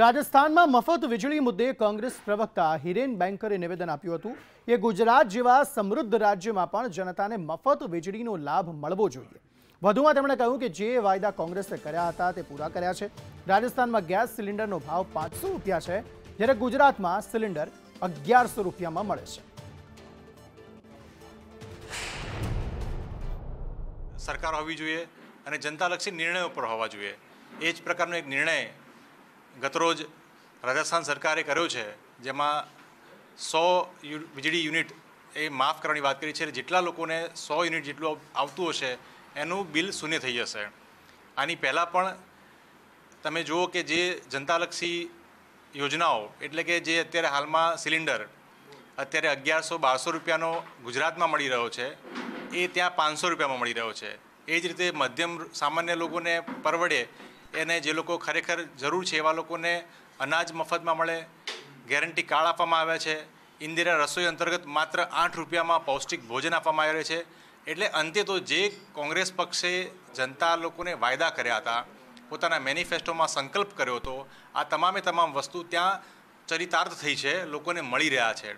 રાજસ્થાનમાં મફત વીજળી મુદ્દે કોંગ્રેસ પ્રવક્તા હિરેન બેન્કરે નિવેદન આપ્યું હતું કે ગુજરાત જેવા સમૃદ્ધ રાજ્યમાં પણ જનતાને મફત વીજળીનો લાભ મળવો જોઈએ વધુમાં તેમણે કહ્યું કે જે વાયદા કોંગ્રેસે કર્યા હતા તે પૂરા કર્યા છે રાજસ્થાનમાં ગેસ સિલિન્ડરનો ભાવ પાંચસો રૂપિયા છે જ્યારે ગુજરાતમાં સિલિન્ડર અગિયારસો રૂપિયામાં મળે છે સરકાર હોવી જોઈએ અને જનતાલક્ષી નિર્ણયો પર હોવા જોઈએ એ જ પ્રકારનો એક નિર્ણય ગતરોજ રાજસ્થાન સરકારે કર્યો છે જેમાં સો વીજળી યુનિટ એ માફ કરવાની વાત કરી છે જેટલા લોકોને સો યુનિટ જેટલું આવતું હશે એનું બિલ શૂન્ય થઈ જશે આની પહેલાં પણ તમે જુઓ કે જે જનતાલક્ષી યોજનાઓ એટલે કે જે અત્યારે હાલમાં સિલિન્ડર અત્યારે અગિયારસો બારસો રૂપિયાનો ગુજરાતમાં મળી રહ્યો છે એ ત્યાં પાંચસો રૂપિયામાં મળી રહ્યો છે એ જ રીતે મધ્યમ સામાન્ય લોકોને પરવડે એને જે લોકો ખરેખર જરૂર છે એવા લોકોને અનાજ મફતમાં મળે ગેરંટી કાર્ડ આપવામાં આવ્યા છે ઇન્દિરા રસોઈ અંતર્ગત માત્ર આઠ રૂપિયામાં પૌષ્ટિક ભોજન આપવામાં આવ્યું છે એટલે અંતે તો જે કોંગ્રેસ પક્ષે જનતા લોકોને વાયદા કર્યા હતા પોતાના મેનિફેસ્ટોમાં સંકલ્પ કર્યો હતો આ તમામે તમામ વસ્તુ ત્યાં ચરિતાર્થ થઈ છે લોકોને મળી રહ્યા છે